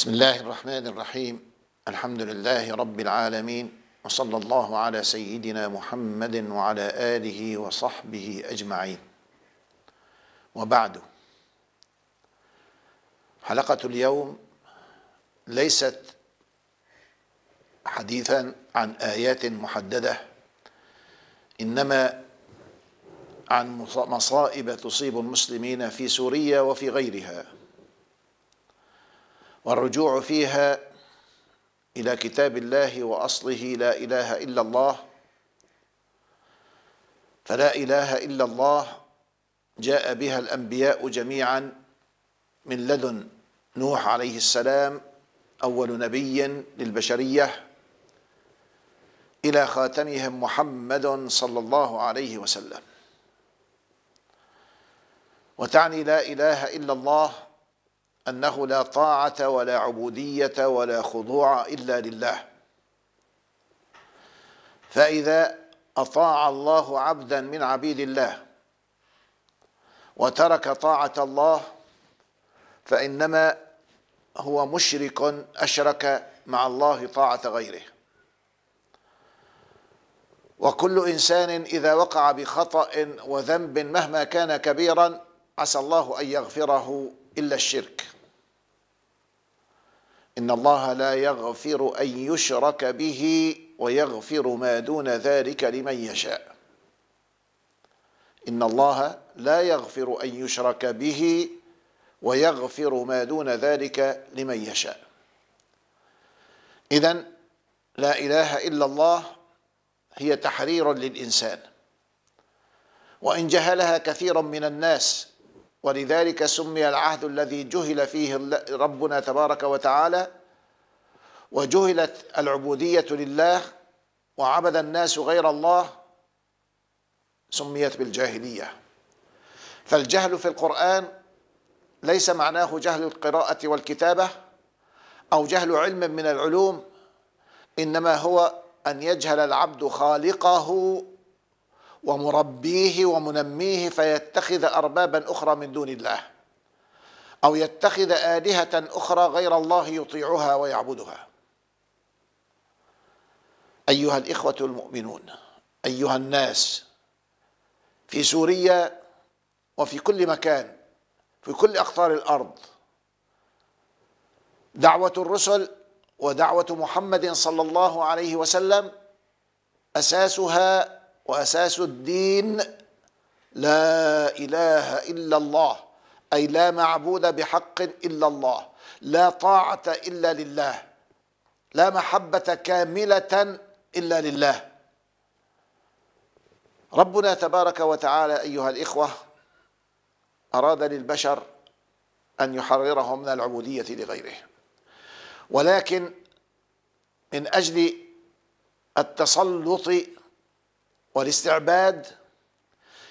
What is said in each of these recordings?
بسم الله الرحمن الرحيم الحمد لله رب العالمين وصلى الله على سيدنا محمد وعلى آله وصحبه أجمعين وبعد حلقة اليوم ليست حديثا عن آيات محددة إنما عن مصائب تصيب المسلمين في سوريا وفي غيرها والرجوع فيها إلى كتاب الله وأصله لا إله إلا الله فلا إله إلا الله جاء بها الأنبياء جميعا من لدن نوح عليه السلام أول نبي للبشرية إلى خاتمهم محمد صلى الله عليه وسلم وتعني لا إله إلا الله أنه لا طاعة ولا عبودية ولا خضوع إلا لله فإذا أطاع الله عبدا من عبيد الله وترك طاعة الله فإنما هو مشرك أشرك مع الله طاعة غيره وكل إنسان إذا وقع بخطأ وذنب مهما كان كبيرا عسى الله أن يغفره إلا الشرك إن الله لا يغفر أن يشرك به ويغفر ما دون ذلك لمن يشاء إن الله لا يغفر أن يشرك به ويغفر ما دون ذلك لمن يشاء إذا لا إله إلا الله هي تحرير للإنسان وإن جهلها كثيرا من الناس ولذلك سمي العهد الذي جهل فيه ربنا تبارك وتعالى وجهلت العبودية لله وعبد الناس غير الله سميت بالجاهلية فالجهل في القرآن ليس معناه جهل القراءة والكتابة أو جهل علم من العلوم إنما هو أن يجهل العبد خالقه ومربيه ومنميه فيتخذ اربابا اخرى من دون الله او يتخذ الهه اخرى غير الله يطيعها ويعبدها ايها الاخوه المؤمنون ايها الناس في سوريا وفي كل مكان في كل اقطار الارض دعوه الرسل ودعوه محمد صلى الله عليه وسلم اساسها وأساس الدين لا إله إلا الله أي لا معبود بحق إلا الله لا طاعة إلا لله لا محبة كاملة إلا لله ربنا تبارك وتعالى أيها الإخوة أراد للبشر أن يحررهم من العبودية لغيره ولكن من أجل التسلط والاستعباد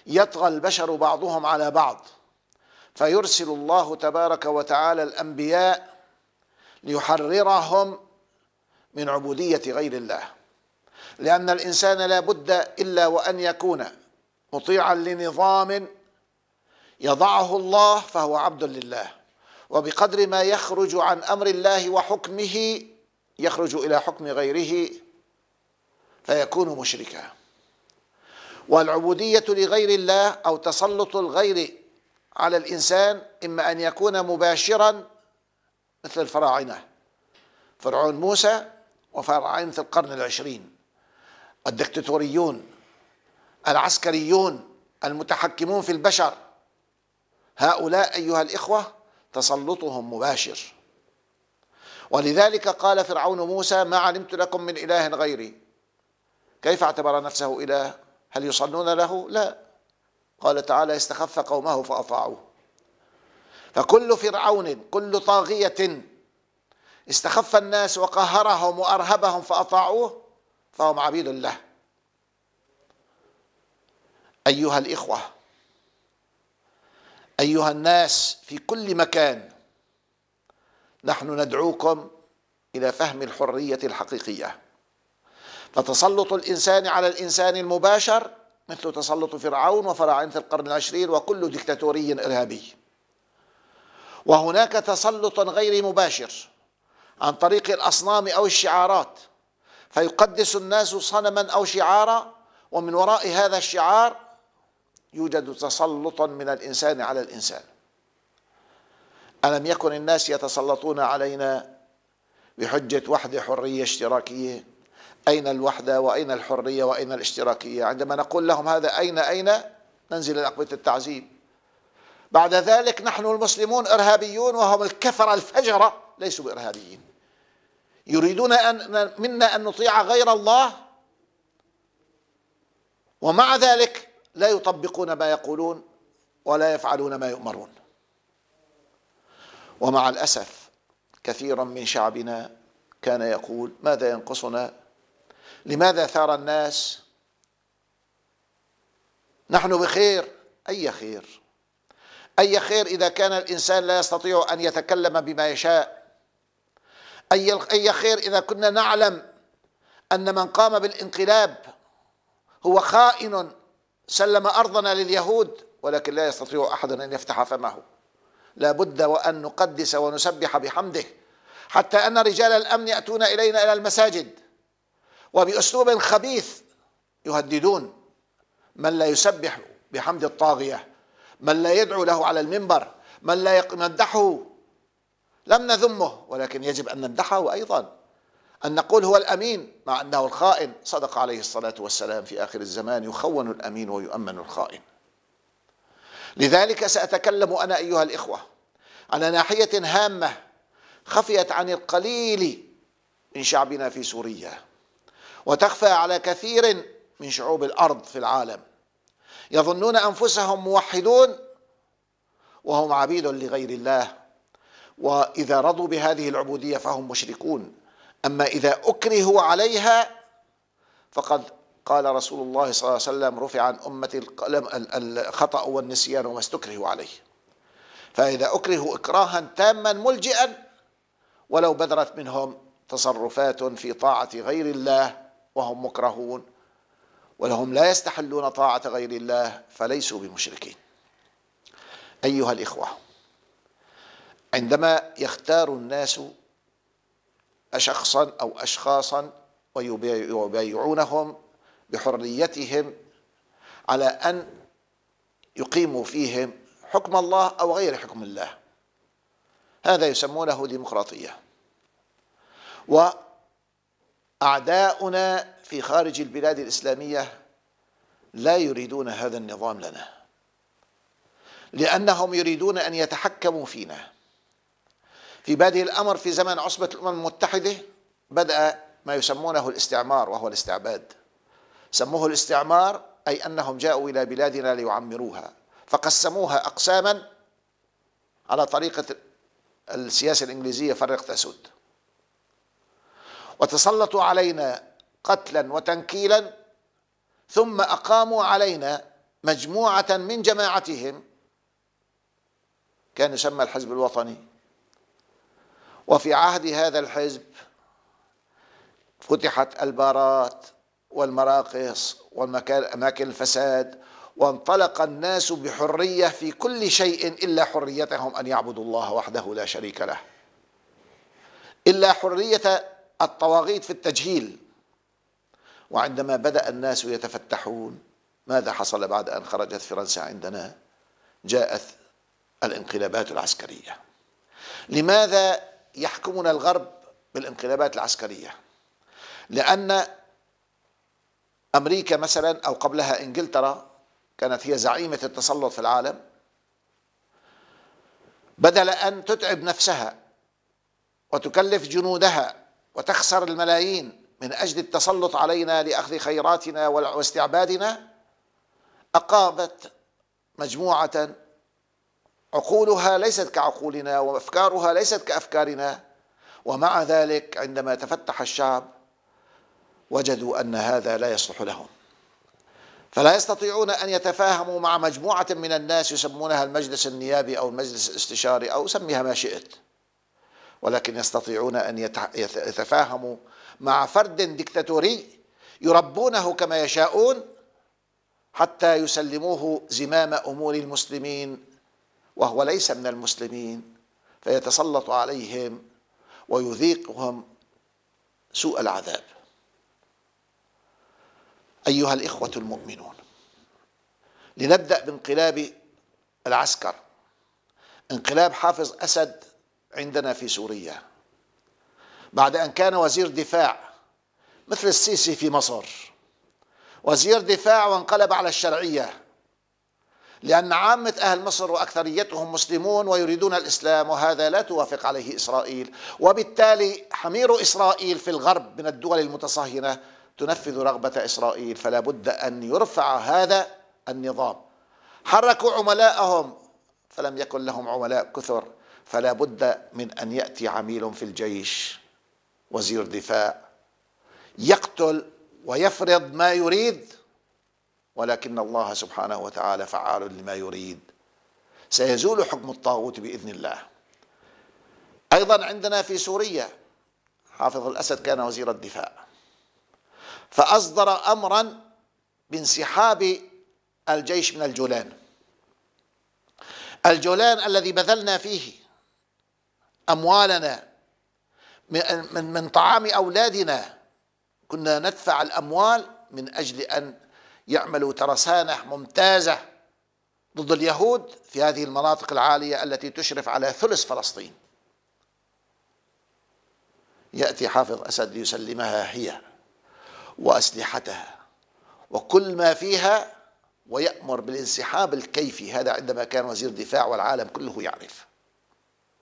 يطغى البشر بعضهم على بعض فيرسل الله تبارك وتعالى الانبياء ليحررهم من عبوديه غير الله لان الانسان لا بد الا وان يكون مطيعا لنظام يضعه الله فهو عبد لله وبقدر ما يخرج عن امر الله وحكمه يخرج الى حكم غيره فيكون مشركا والعبودية لغير الله أو تسلط الغير على الإنسان إما أن يكون مباشرا مثل الفراعنة فرعون موسى وفراعنة القرن العشرين الدكتاتوريون العسكريون المتحكمون في البشر هؤلاء أيها الإخوة تسلطهم مباشر ولذلك قال فرعون موسى ما علمت لكم من إله غيري كيف اعتبر نفسه إله هل يصلون له؟ لا قال تعالى استخف قومه فأطاعوه فكل فرعون كل طاغية استخف الناس وقهرهم وأرهبهم فأطاعوه فهم عبيد الله أيها الإخوة أيها الناس في كل مكان نحن ندعوكم إلى فهم الحرية الحقيقية فتسلط الإنسان على الإنسان المباشر مثل تسلط فرعون وفراعنة القرن العشرين وكل دكتاتوري إرهابي وهناك تسلط غير مباشر عن طريق الأصنام أو الشعارات فيقدس الناس صنما أو شعارا ومن وراء هذا الشعار يوجد تسلط من الإنسان على الإنسان ألم يكن الناس يتسلطون علينا بحجة وحدة حرية اشتراكية أين الوحدة وأين الحرية وأين الاشتراكية عندما نقول لهم هذا أين أين ننزل إلى أقبية التعذيب بعد ذلك نحن المسلمون إرهابيون وهم الكفرة الفجرة ليسوا بإرهابيين يريدون أن منا أن نطيع غير الله ومع ذلك لا يطبقون ما يقولون ولا يفعلون ما يؤمرون ومع الأسف كثيرا من شعبنا كان يقول ماذا ينقصنا لماذا ثار الناس نحن بخير أي خير أي خير إذا كان الإنسان لا يستطيع أن يتكلم بما يشاء أي أي خير إذا كنا نعلم أن من قام بالانقلاب هو خائن سلم أرضنا لليهود ولكن لا يستطيع أحد أن يفتح فمه لا بد وأن نقدس ونسبح بحمده حتى أن رجال الأمن يأتون إلينا إلى المساجد وبأسلوب خبيث يهددون من لا يسبح بحمد الطاغية من لا يدعو له على المنبر من لا يمدحه لم نذمه ولكن يجب أن نمدحه أيضا أن نقول هو الأمين مع أنه الخائن صدق عليه الصلاة والسلام في آخر الزمان يخون الأمين ويؤمن الخائن لذلك سأتكلم أنا أيها الإخوة على ناحية هامة خفيت عن القليل من شعبنا في سوريا وتخفى على كثير من شعوب الارض في العالم يظنون انفسهم موحدون وهم عبيد لغير الله واذا رضوا بهذه العبوديه فهم مشركون اما اذا اكرهوا عليها فقد قال رسول الله صلى الله عليه وسلم رفع عن امتي القلم الخطا والنسيان وما استكرهوا عليه فاذا اكرهوا اكراها تاما ملجئا ولو بذرت منهم تصرفات في طاعه غير الله وهم مكرهون ولهم لا يستحلون طاعة غير الله فليسوا بمشركين أيها الإخوة عندما يختار الناس شخصا أو أشخاصا ويبايعونهم بحريتهم على أن يقيموا فيهم حكم الله أو غير حكم الله هذا يسمونه ديمقراطية و أعداؤنا في خارج البلاد الإسلامية لا يريدون هذا النظام لنا لأنهم يريدون أن يتحكموا فينا في بادئ الأمر في زمن عصبة الأمم المتحدة بدأ ما يسمونه الاستعمار وهو الاستعباد سموه الاستعمار أي أنهم جاءوا إلى بلادنا ليعمروها فقسموها أقساما على طريقة السياسة الإنجليزية فرق تسد وتسلطوا علينا قتلا وتنكيلا ثم أقاموا علينا مجموعة من جماعتهم كان يسمى الحزب الوطني وفي عهد هذا الحزب فتحت البارات والمراقص والاماكن الفساد وانطلق الناس بحرية في كل شيء إلا حريتهم أن يعبدوا الله وحده لا شريك له إلا حرية الطواغيت في التجهيل وعندما بدأ الناس يتفتحون ماذا حصل بعد أن خرجت فرنسا عندنا جاءت الانقلابات العسكرية لماذا يحكمنا الغرب بالانقلابات العسكرية لأن أمريكا مثلا أو قبلها إنجلترا كانت هي زعيمة التسلط في العالم بدل أن تتعب نفسها وتكلف جنودها وتخسر الملايين من اجل التسلط علينا لاخذ خيراتنا واستعبادنا اقامت مجموعه عقولها ليست كعقولنا وافكارها ليست كافكارنا ومع ذلك عندما تفتح الشعب وجدوا ان هذا لا يصلح لهم فلا يستطيعون ان يتفاهموا مع مجموعه من الناس يسمونها المجلس النيابي او المجلس الاستشاري او سميها ما شئت ولكن يستطيعون أن يتفاهموا مع فرد دكتاتوري يربونه كما يشاءون حتى يسلموه زمام أمور المسلمين وهو ليس من المسلمين فيتسلط عليهم ويذيقهم سوء العذاب أيها الإخوة المؤمنون لنبدأ بانقلاب العسكر انقلاب حافظ أسد عندنا في سوريا بعد أن كان وزير دفاع مثل السيسي في مصر وزير دفاع وانقلب على الشرعية لأن عامة أهل مصر وأكثريتهم مسلمون ويريدون الإسلام وهذا لا توافق عليه إسرائيل وبالتالي حمير إسرائيل في الغرب من الدول المتصهينة تنفذ رغبة إسرائيل فلا بد أن يرفع هذا النظام حركوا عملاءهم فلم يكن لهم عملاء كثر فلا بد من أن يأتي عميل في الجيش وزير دفاع يقتل ويفرض ما يريد ولكن الله سبحانه وتعالى فعال لما يريد سيزول حكم الطاغوت بإذن الله أيضا عندنا في سوريا حافظ الأسد كان وزير الدفاع فأصدر أمرا بانسحاب الجيش من الجولان الجولان الذي بذلنا فيه أموالنا من من طعام أولادنا كنا ندفع الأموال من أجل أن يعملوا ترسانة ممتازة ضد اليهود في هذه المناطق العالية التي تشرف على ثلث فلسطين يأتي حافظ أسد ليسلمها هي وأسلحتها وكل ما فيها ويأمر بالانسحاب الكيفي هذا عندما كان وزير دفاع والعالم كله يعرف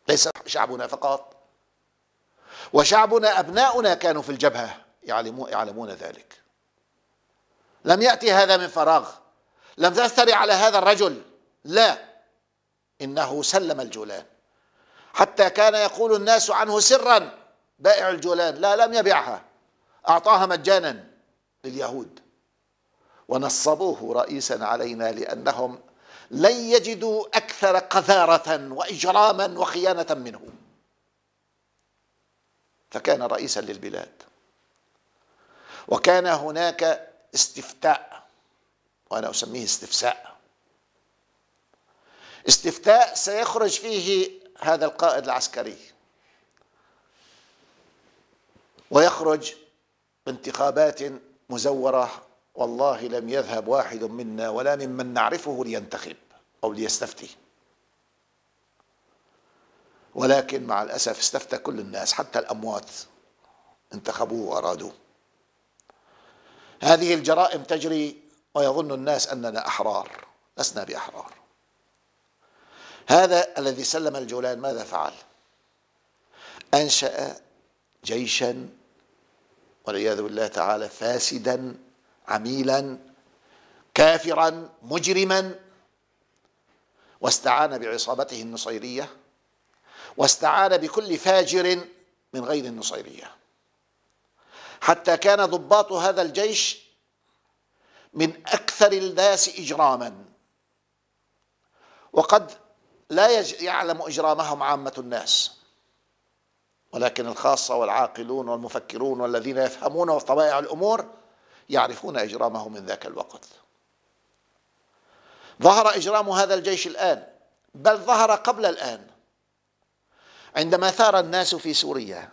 ليس شعبنا فقط وشعبنا أبناؤنا كانوا في الجبهة يعلمون ذلك لم يأتي هذا من فراغ لم تثري على هذا الرجل لا إنه سلم الجولان حتى كان يقول الناس عنه سرا بائع الجولان لا لم يبيعها أعطاها مجانا لليهود ونصبوه رئيسا علينا لأنهم لن يجدوا أكثر قذارة وإجراما وخيانة منه فكان رئيسا للبلاد وكان هناك استفتاء وأنا أسميه استفساء استفتاء سيخرج فيه هذا القائد العسكري ويخرج بانتخابات مزورة والله لم يذهب واحد منا ولا ممن نعرفه لينتخب أو ليستفتي ولكن مع الأسف استفتى كل الناس حتى الأموات انتخبوه وأرادوه هذه الجرائم تجري ويظن الناس أننا أحرار لسنا بأحرار هذا الذي سلم الجولان ماذا فعل أنشأ جيشا والعياذ بالله تعالى فاسدا عميلا كافرا مجرما واستعان بعصابته النصيريه واستعان بكل فاجر من غير النصيريه حتى كان ضباط هذا الجيش من اكثر الناس اجراما وقد لا يعلم اجرامهم عامه الناس ولكن الخاصه والعاقلون والمفكرون والذين يفهمون طبائع الامور يعرفون إجرامه من ذاك الوقت ظهر إجرام هذا الجيش الآن بل ظهر قبل الآن عندما ثار الناس في سوريا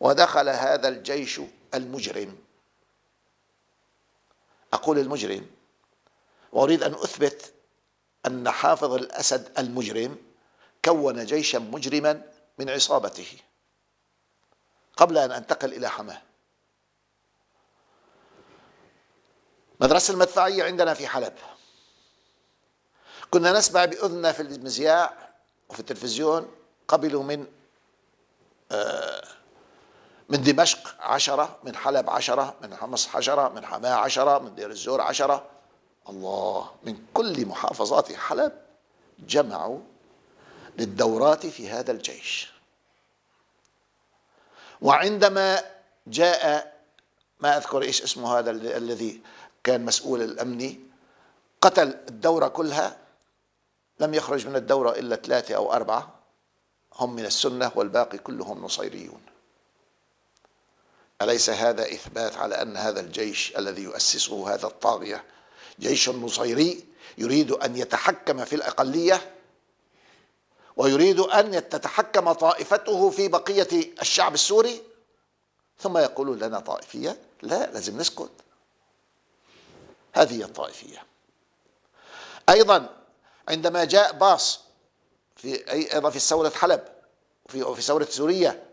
ودخل هذا الجيش المجرم أقول المجرم وأريد أن أثبت أن حافظ الأسد المجرم كون جيشا مجرما من عصابته قبل أن أنتقل إلى حماه مدرسة المدفعية عندنا في حلب كنا نسمع بأذننا في المذياع وفي التلفزيون قبلوا من آه، من دمشق عشرة من حلب عشرة من حمص عشرة من حماة عشرة من دير الزور عشرة الله من كل محافظات حلب جمعوا للدورات في هذا الجيش وعندما جاء ما أذكر إيش اسمه هذا الذي كان مسؤول الأمني قتل الدورة كلها لم يخرج من الدورة إلا ثلاثة أو أربعة هم من السنة والباقي كلهم نصيريون أليس هذا إثبات على أن هذا الجيش الذي يؤسسه هذا الطاغية جيش نصيري يريد أن يتحكم في الأقلية ويريد أن تتحكم طائفته في بقية الشعب السوري ثم يقولون لنا طائفية لا لازم نسكت هذه الطائفية أيضا عندما جاء باص في أيضا في ثورة حلب وفي في ثورة سوريا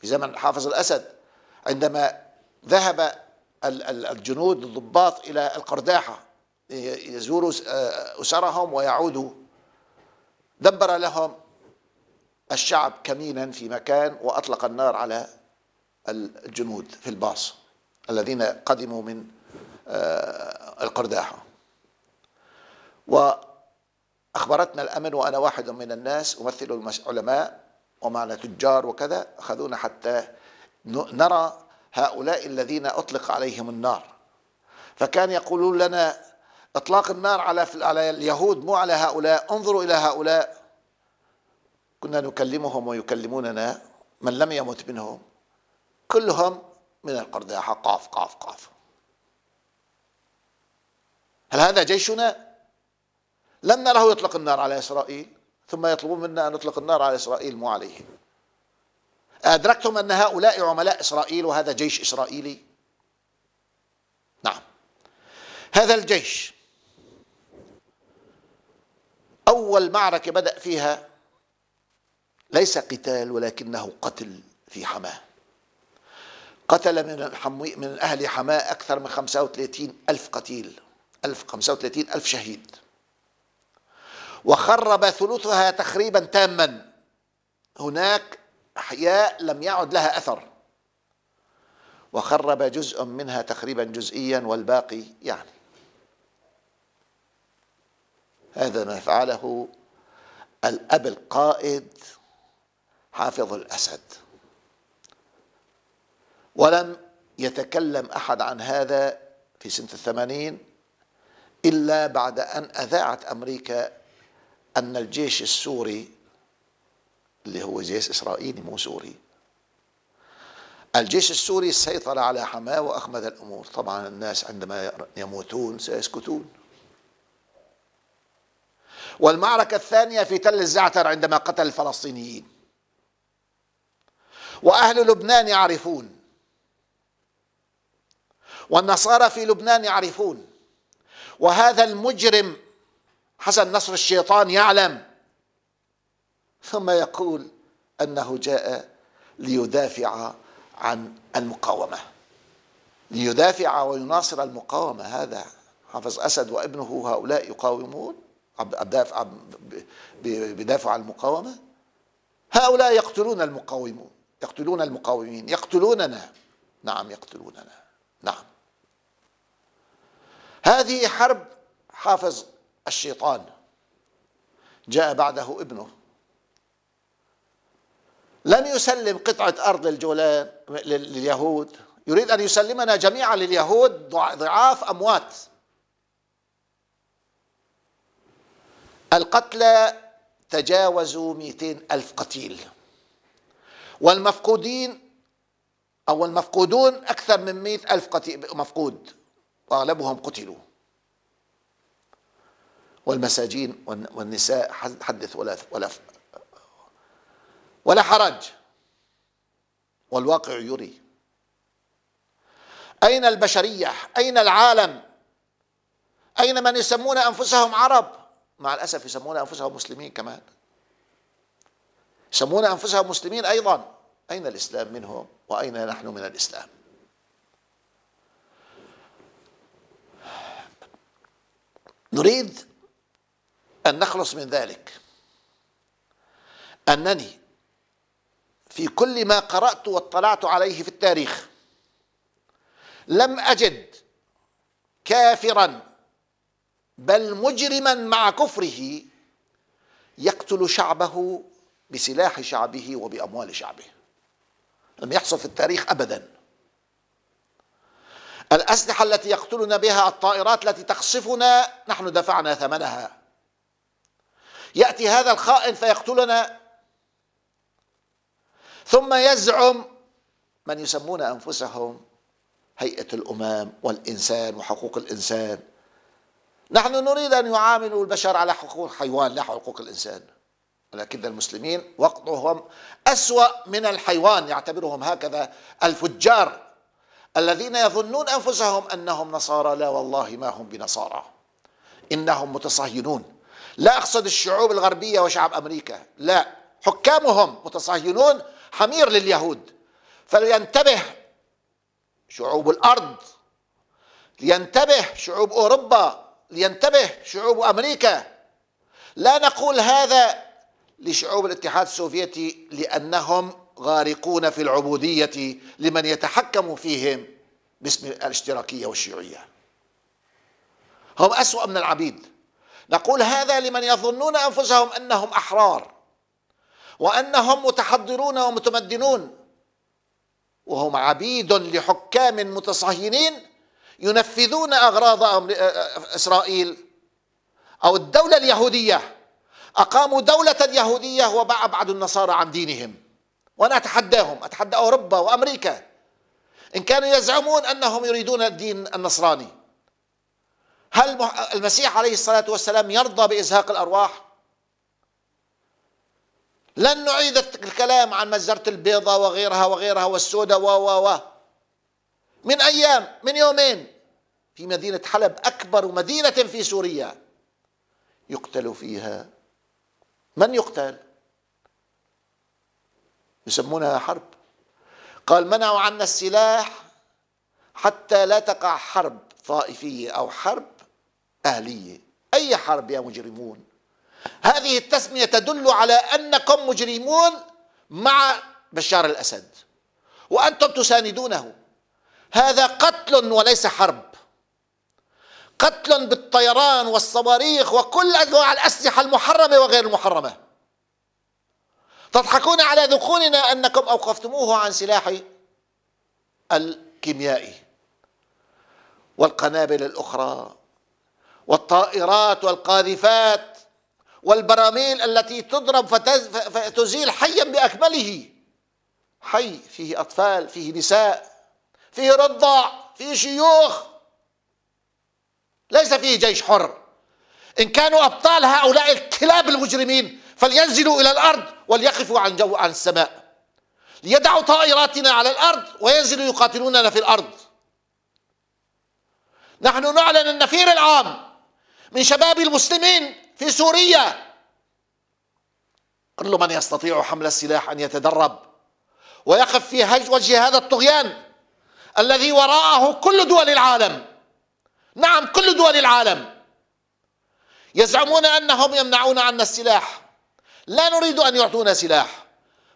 في زمن حافظ الأسد عندما ذهب الجنود الضباط إلى القرداحة يزوروا آه، أسرهم ويعودوا دبر لهم الشعب كمينا في مكان وأطلق النار على الجنود في الباص الذين قدموا من آه، القرداحة وأخبرتنا الأمن وأنا واحد من الناس أمثل العلماء ومعنا تجار وكذا أخذونا حتى نرى هؤلاء الذين أطلق عليهم النار فكان يقولون لنا إطلاق النار على على اليهود مو على هؤلاء انظروا إلى هؤلاء كنا نكلمهم ويكلموننا من لم يمت منهم كلهم من القرداحة قاف قاف قاف هل هذا جيشنا لم نره يطلق النار على إسرائيل ثم يطلبون منا أن نطلق النار على إسرائيل مو عليهم أدركتم أن هؤلاء عملاء إسرائيل وهذا جيش إسرائيلي نعم هذا الجيش أول معركة بدأ فيها ليس قتال ولكنه قتل في حماه قتل من, من أهل حماه أكثر من 35 ألف قتيل ألف خمسة وثلاثين ألف شهيد وخرب ثلثها تخريبا تاما هناك أحياء لم يعد لها أثر وخرب جزء منها تخريبا جزئيا والباقي يعني هذا ما فعله الأب القائد حافظ الأسد ولم يتكلم أحد عن هذا في سنة الثمانين إلا بعد أن أذاعت أمريكا أن الجيش السوري اللي هو جيش إسرائيلي مو سوري الجيش السوري سيطر على حماه وأخمد الأمور طبعا الناس عندما يموتون سيسكتون والمعركة الثانية في تل الزعتر عندما قتل الفلسطينيين وأهل لبنان يعرفون والنصارى في لبنان يعرفون وهذا المجرم حسن نصر الشيطان يعلم ثم يقول انه جاء ليدافع عن المقاومه ليدافع ويناصر المقاومه هذا حافظ اسد وابنه هؤلاء يقاومون بدافع عن المقاومه هؤلاء يقتلون المقاومون يقتلون المقاومين يقتلوننا نعم يقتلوننا نعم هذه حرب حافظ الشيطان جاء بعده ابنه لم يسلم قطعة أرض للجولان لليهود يريد أن يسلمنا جميعا لليهود ضعاف أموات القتلى تجاوزوا 200 ألف قتيل والمفقودين أو المفقودون أكثر من 100 ألف قتيل مفقود وأغلبهم قتلوا والمساجين والنساء حدث ولا ولا ولا حرج والواقع يري أين البشرية أين العالم أين من يسمون أنفسهم عرب مع الأسف يسمون أنفسهم مسلمين كمان يسمون أنفسهم مسلمين أيضا أين الإسلام منهم وأين نحن من الإسلام نريد أن نخلص من ذلك أنني في كل ما قرأت واطلعت عليه في التاريخ لم أجد كافرا بل مجرما مع كفره يقتل شعبه بسلاح شعبه وبأموال شعبه لم يحصل في التاريخ أبدا الأسلحة التي يقتلنا بها الطائرات التي تقصفنا نحن دفعنا ثمنها يأتي هذا الخائن فيقتلنا ثم يزعم من يسمون أنفسهم هيئة الأمم والإنسان وحقوق الإنسان نحن نريد أن يعاملوا البشر على حقوق الحيوان لا حقوق الإنسان ولكن المسلمين وقتهم أسوأ من الحيوان يعتبرهم هكذا الفجار الذين يظنون أنفسهم أنهم نصارى لا والله ما هم بنصارى إنهم متصهينون لا أقصد الشعوب الغربية وشعب أمريكا لا حكامهم متصهينون حمير لليهود فلينتبه شعوب الأرض لينتبه شعوب أوروبا لينتبه شعوب أمريكا لا نقول هذا لشعوب الاتحاد السوفيتي لأنهم غارقون في العبودية لمن يتحكم فيهم باسم الاشتراكية والشيوعية هم أسوأ من العبيد نقول هذا لمن يظنون أنفسهم أنهم أحرار وأنهم متحضرون ومتمدنون وهم عبيد لحكام متصهينين ينفذون أغراض إسرائيل أو الدولة اليهودية أقاموا دولة يهودية وبعدوا النصارى عن دينهم وأنا أتحداهم أتحدى أوروبا وأمريكا إن كانوا يزعمون أنهم يريدون الدين النصراني هل المسيح عليه الصلاة والسلام يرضى بإزهاق الأرواح؟ لن نعيد الكلام عن مجزرة البيضة وغيرها وغيرها والسودة و و و من أيام من يومين في مدينة حلب أكبر مدينة في سوريا يقتل فيها من يقتل؟ يسمونها حرب قال منعوا عنا السلاح حتى لا تقع حرب طائفية أو حرب أهلية أي حرب يا مجرمون هذه التسمية تدل على أنكم مجرمون مع بشار الأسد وأنتم تساندونه هذا قتل وليس حرب قتل بالطيران والصواريخ وكل أنواع الأسلحة المحرمة وغير المحرمة تضحكون على ذقوننا أنكم أوقفتموه عن سلاحي الكيميائي والقنابل الأخرى والطائرات والقاذفات والبراميل التي تضرب فتزيل حيا بأكمله حي فيه أطفال فيه نساء فيه رضع فيه شيوخ ليس فيه جيش حر إن كانوا أبطال هؤلاء الكلاب المجرمين فلينزلوا إلى الأرض وليقفوا عن جو عن السماء ليدعوا طائراتنا على الأرض وينزلوا يقاتلوننا في الأرض نحن نعلن النفير العام من شباب المسلمين في سوريا كل من يستطيع حمل السلاح أن يتدرب ويقف في وجه هذا الطغيان الذي وراءه كل دول العالم نعم كل دول العالم يزعمون أنهم يمنعون عنا السلاح لا نريد أن يعطونا سلاح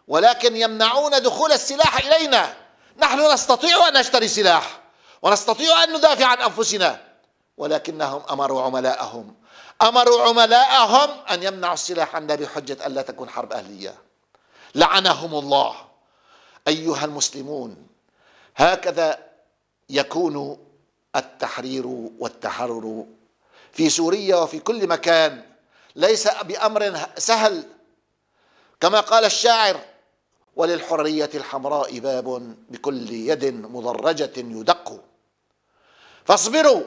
ولكن يمنعون دخول السلاح إلينا نحن نستطيع أن نشتري سلاح ونستطيع أن ندافع عن أنفسنا ولكنهم أمروا عملاءهم أمروا عملاءهم أن يمنعوا السلاح عنا بحجة أن لا تكون حرب أهلية لعنهم الله أيها المسلمون هكذا يكون التحرير والتحرر في سوريا وفي كل مكان ليس بأمر سهل كما قال الشاعر وللحرية الحمراء باب بكل يد مضرجة يدق فاصبروا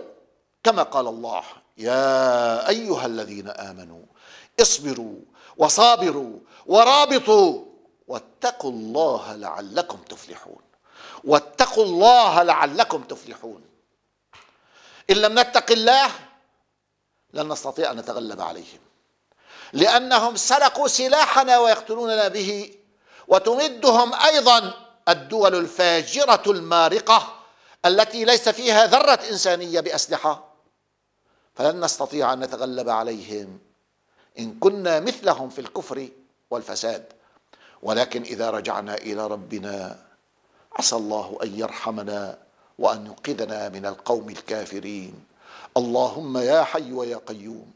كما قال الله يا أيها الذين آمنوا اصبروا وصابروا ورابطوا واتقوا الله لعلكم تفلحون واتقوا الله لعلكم تفلحون إن لم نتق الله لن نستطيع أن نتغلب عليهم لأنهم سرقوا سلاحنا ويقتلوننا به وتمدهم أيضا الدول الفاجرة المارقة التي ليس فيها ذرة إنسانية بأسلحة فلن نستطيع أن نتغلب عليهم إن كنا مثلهم في الكفر والفساد ولكن إذا رجعنا إلى ربنا عسى الله أن يرحمنا وأن ينقذنا من القوم الكافرين اللهم يا حي ويا قيوم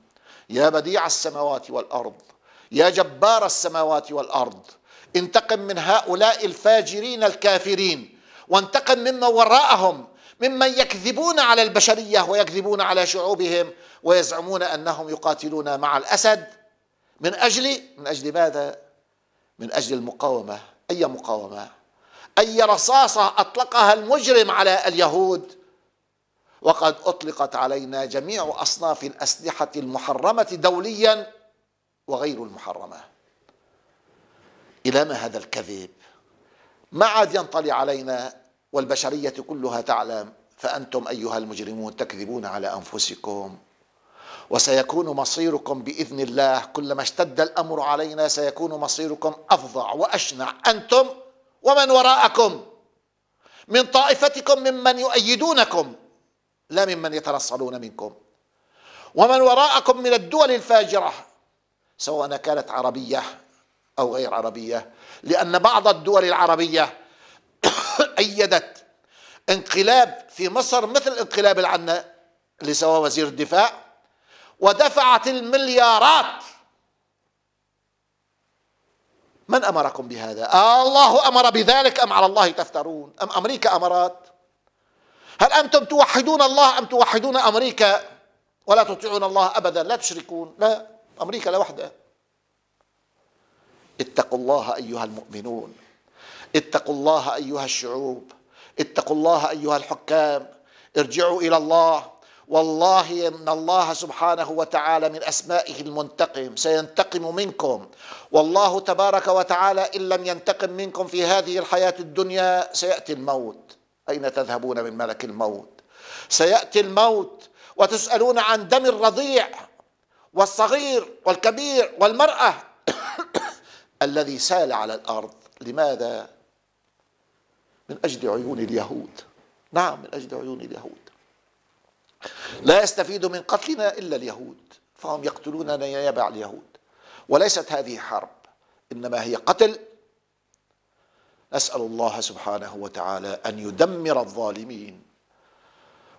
يا بديع السماوات والارض يا جبار السماوات والارض انتقم من هؤلاء الفاجرين الكافرين وانتقم ممن وراءهم ممن يكذبون على البشريه ويكذبون على شعوبهم ويزعمون انهم يقاتلون مع الاسد من اجل من اجل ماذا؟ من اجل المقاومه، اي مقاومه؟ اي رصاصه اطلقها المجرم على اليهود وقد أطلقت علينا جميع أصناف الأسلحة المحرمة دوليا وغير المحرمة إلى ما هذا الكذب ما عاد ينطلي علينا والبشرية كلها تعلم فأنتم أيها المجرمون تكذبون على أنفسكم وسيكون مصيركم باذن الله كلما اشتد الامر علينا سيكون مصيركم افظع واشنع انتم ومن وراءكم من طائفتكم ممن يؤيدونكم لا ممن يتنصلون منكم ومن وراءكم من الدول الفاجرة سواء كانت عربية أو غير عربية لأن بعض الدول العربية أيدت انقلاب في مصر مثل انقلاب العنا اللي سواه وزير الدفاع ودفعت المليارات من أمركم بهذا؟ آه الله أمر بذلك أم على الله تفترون؟ أم أمريكا أمرت؟ هل أنتم توحدون الله أم توحدون أمريكا ولا تطيعون الله أبدا لا تشركون لا أمريكا لوحدها اتقوا الله أيها المؤمنون اتقوا الله أيها الشعوب اتقوا الله أيها الحكام ارجعوا إلى الله والله ان الله سبحانه وتعالى من اسمائه المنتقم سينتقم منكم والله تبارك وتعالى ان لم ينتقم منكم في هذه الحياه الدنيا سياتي الموت أين تذهبون من ملك الموت سيأتي الموت وتسألون عن دم الرضيع والصغير والكبير والمرأة الذي سال على الأرض لماذا؟ من أجل عيون اليهود نعم من أجل عيون اليهود لا يستفيد من قتلنا إلا اليهود فهم يقتلوننا يبع اليهود وليست هذه حرب إنما هي قتل نسال الله سبحانه وتعالى ان يدمر الظالمين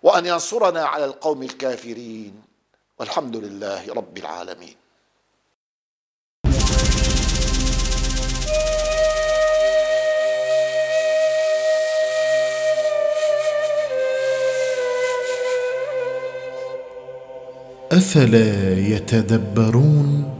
وان ينصرنا على القوم الكافرين والحمد لله رب العالمين افلا يتدبرون